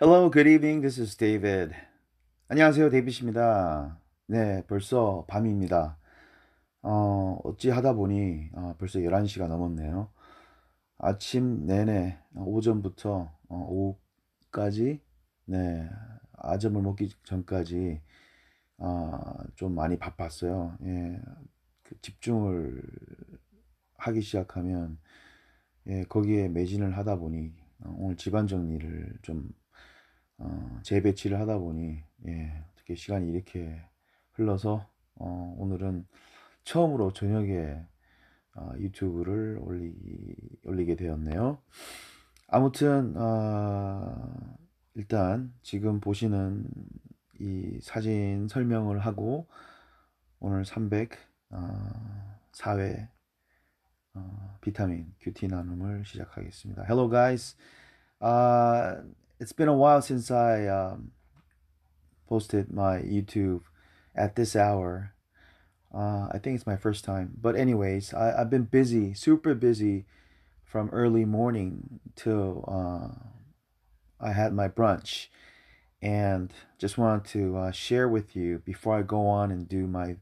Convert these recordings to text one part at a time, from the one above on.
Hello, good evening. This is David. 안녕하세요, 데이빗입니다. 네, 벌써 밤입니다. 어, 어찌 하다 보니 어, 벌써 11시가 넘었네요. 아침 내내 어, 오전부터 어, 오후까지 네, 아점을 먹기 전까지 어, 좀 많이 바빴어요. 예, 그 집중을 하기 시작하면 예, 거기에 매진을 하다 보니 어, 오늘 집안 정리를 좀 어, 재배치를 하다 보니 예, 어떻게 시간이 이렇게 흘러서 어, 오늘은 처음으로 저녁에 어, 유튜브를 올리, 올리게 되었네요. 아무튼 어, 일단 지금 보시는 이 사진 설명을 하고 오늘 304회 어, 어, 비타민 큐티 나눔을 시작하겠습니다. Hello guys. Uh, it's been a while since I um, posted my YouTube at this hour. Uh, I think it's my first time. But anyways, I, I've been busy, super busy from early morning till uh, I had my brunch. And just wanted to uh, share with you before I go on and do my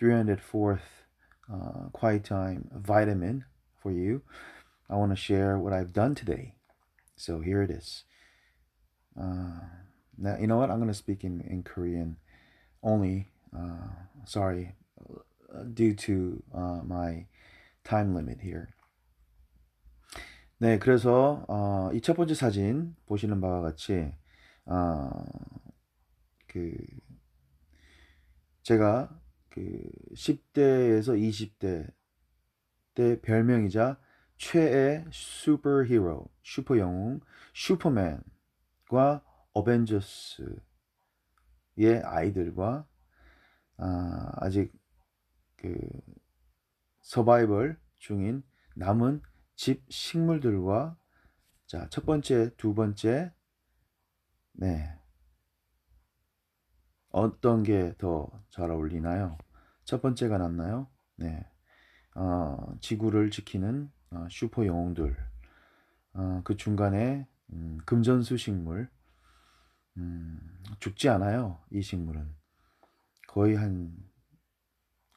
304th uh, quiet time vitamin for you. I want to share what I've done today. So here it is. Uh, now, you know what? I'm going to speak in, in Korean only. Uh, sorry, due to uh, my time limit here. 네, 그래서 어, 이첫 번째 사진 보시는 바와 같이 어, 그 제가 그 10대에서 20대 때 별명이자 최애 슈퍼히로, 슈퍼 영웅, 슈퍼맨 과 어벤져스의 아이들과 아, 직그 서바이벌 중인 남은 집 식물들과 자, 첫 번째, 두 번째 네. 어떤 게 더 잘 어울리나요? 첫 번째가 낫나요? 네. 어, 지구를 지키는 어, 슈퍼 영웅들. 어, 그 중간에 음, 금전수 식물 음, 죽지 않아요. 이 식물은 거의 한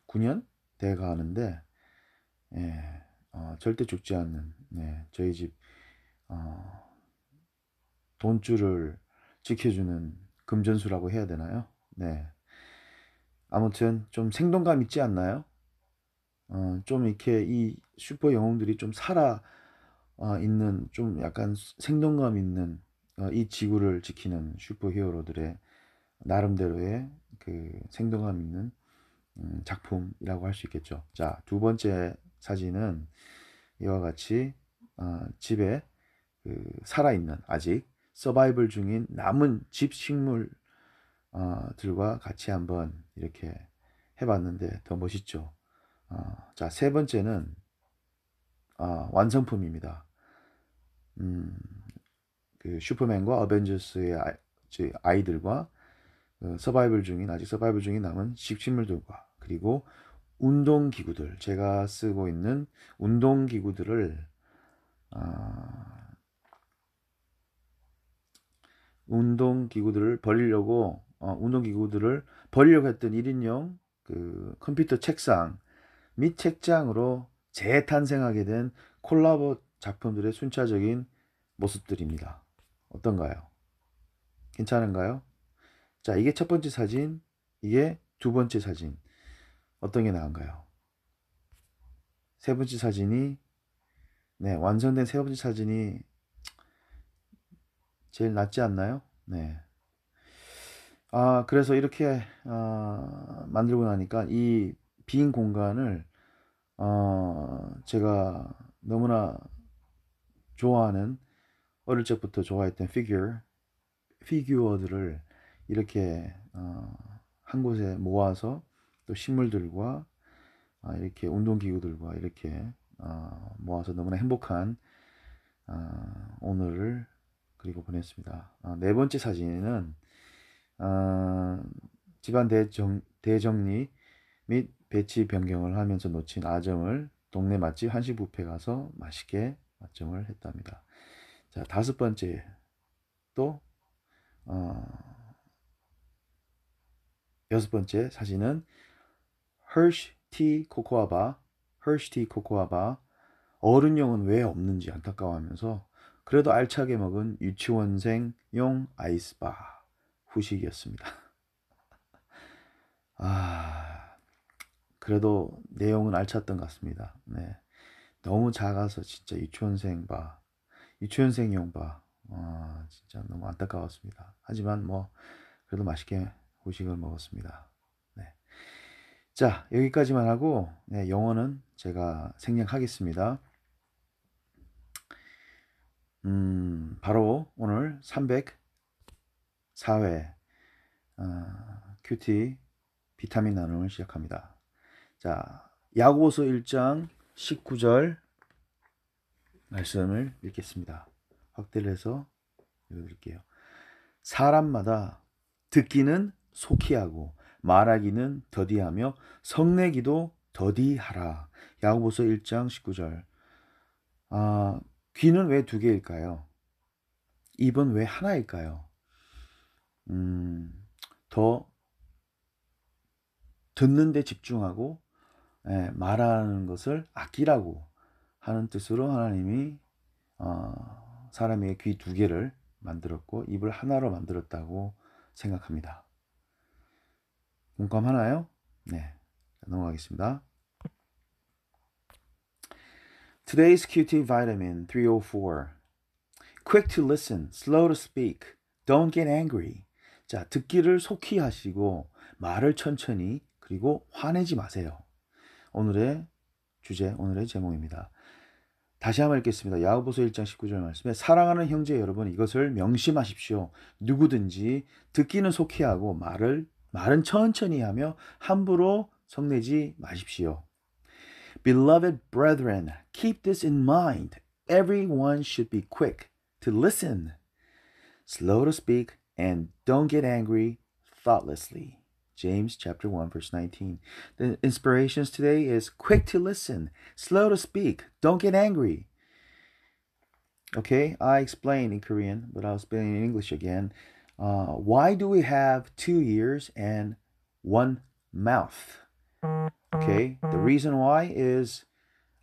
9년 돼가는데 예, 어, 절대 죽지 않는 예, 저희 집 어, 돈줄을 지켜주는 금전수라고 해야 되나요? 네. 아무튼 좀 생동감 있지 않나요? 어, 좀 이렇게 이 슈퍼 영웅들이 좀 살아 어, 있는 좀 약간 생동감 있는 어, 이 지구를 지키는 슈퍼히어로들의 나름대로의 그 생동감 있는 음, 작품이라고 할 수 있겠죠. 자, 두 번째 사진은 이와 같이 어, 집에 그 살아있는 아직 서바이벌 중인 남은 집 식물들과 같이 한번 이렇게 해봤는데 더 멋있죠. 자, 세 번째는 완성품입니다. 음, 그 슈퍼맨과 어벤져스의 아이, 들과 그 어, 서바이벌 중인 아직 서바이벌 중인 남은 식신물들과 그리고 운동 기구들 제가 쓰고 있는 운동 기구들을 아, 운동 기구들을 버리려고 어, 운동 기구들을 버리려고 했던 1인용 그 컴퓨터 책상 및 책장으로 재탄생하게 된 콜라보 작품들의 순차적인 모습들입니다. 어떤가요? 괜찮은가요? 자, 이게 첫 번째 사진, 이게 두 번째 사진. 어떤 게 나은가요? 세 번째 사진이, 네, 완성된 세 번째 사진이 제일 낫지 않나요? 네. 아, 그래서 이렇게, 어, 만들고 나니까 이 빈 공간을, 어, 제가 너무나 좋아하는 어릴 적부터 좋아했던 피규어 피규어들을 이렇게 어, 한 곳에 모아서 또 식물들과 어, 이렇게 운동기구들과 이렇게 어, 모아서 너무나 행복한 아, 오늘을 그리고 보냈습니다. 아, 네 번째 사진은 집안 대정, 대정리 및 배치 변경을 하면서 놓친 아점을 동네 맛집 한식 뷔페 가서 맛있게 맞춤을 했답니다. 자, 다섯 번째 또 어, 여섯 번째 사진은 허쉬 티 코코아바 허쉬 티 코코아바 어른용은 왜 없는지 안타까워하면서 그래도 알차게 먹은 유치원생용 아이스바 후식이었습니다. 아, 그래도 내용은 알찼던 것 같습니다. 네. 너무 작아서 진짜 유치원생 봐. 유치원생용 봐. 아, 진짜 너무 안타까웠습니다. 하지만 뭐 그래도 맛있게 후식을 먹었습니다. 네. 자, 여기까지만 하고 네, 영어는 제가 생략하겠습니다. 음, 바로 오늘 304회 어, 큐티 비타민 나눔을 시작합니다. 자, 야고보서 1장 19절 말씀을 읽겠습니다. 확대를 해서 읽어드릴게요. 사람마다 듣기는 속히 하고 말하기는 더디하며 성내기도 더디하라. 야고보서 1장 19절. 아, 귀는 왜 두 개일까요? 입은 왜 하나일까요? 음, 더 듣는 데 집중하고 예, 말하는 것을 아끼라고 하는 뜻으로 하나님이 어, 사람의 귀 두 개를 만들었고 입을 하나로 만들었다고 생각합니다. 공감 하나요? 네. 넘어가겠습니다. Today's QT vitamin 304. Quick to listen, slow to speak, don't get angry. 자, 듣기를 속히 하시고 말을 천천히 그리고 화내지 마세요. 오늘의 주제, 오늘의 제목입니다. 다시 한번 읽겠습니다. 야고보서 1장 19절 말씀에 사랑하는 형제 여러분 이것을 명심하십시오. 누구든지 듣기는 속히 하고 말을 말은 천천히 하며 함부로 성내지 마십시오. Beloved brethren, keep this in mind. Everyone should be quick to listen, slow to speak, and don't get angry thoughtlessly. James chapter 1 verse 19. The inspirations today is quick to listen, slow to speak, don't get angry. Okay, I explained in Korean, but I'll explain in English again. Uh, why do we have two ears and one mouth? Okay, the reason why is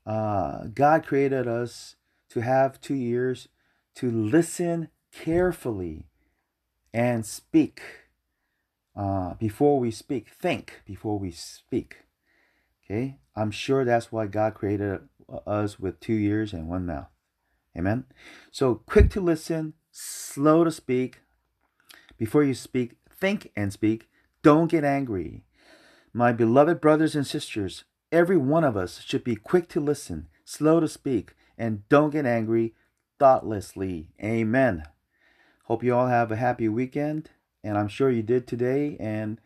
uh, God created us to have two ears to listen carefully and speak uh, before we speak, think before we speak. Okay, I'm sure that's why God created us with two ears and one mouth. Amen. So quick to listen, slow to speak. Before you speak, think and speak. Don't get angry. My beloved brothers and sisters, every one of us should be quick to listen, slow to speak, and don't get angry thoughtlessly. Amen. Hope you all have a happy weekend. and I'm sure you did today. And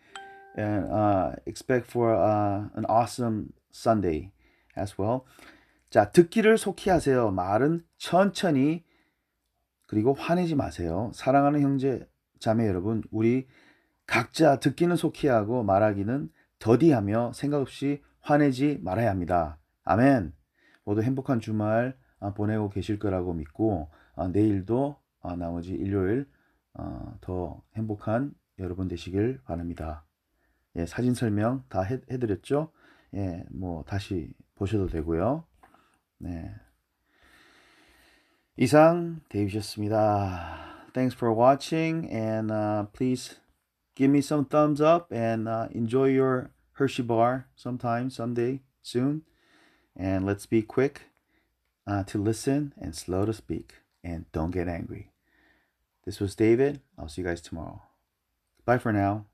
and uh, expect for uh, an awesome Sunday as well. 자, 듣기를 속히 하세요. 말은 천천히 그리고 화내지 마세요. 사랑하는 형제 자매 여러분, 우리 각자 듣기는 속히 하고 말하기는 더디하며 생각 없이 화내지 말아야 합니다. 아멘. 모두 행복한 주말 아, 보내고 계실 거라고 믿고 아, 내일도 아, 나머지 일요일 더 행복한 여러분 되시길 바랍니다. 예, 사진 설명 다 해, 해드렸죠? 예, 뭐 다시 보셔도 되고요. 네. 이상 데이비셨습니다. Thanks for watching and uh, please give me some thumbs up and uh, enjoy your Hershey bar sometime, someday, soon. And let's be quick uh, to listen and slow to speak and don't get angry. This was David. I'll see you guys tomorrow. Bye for now.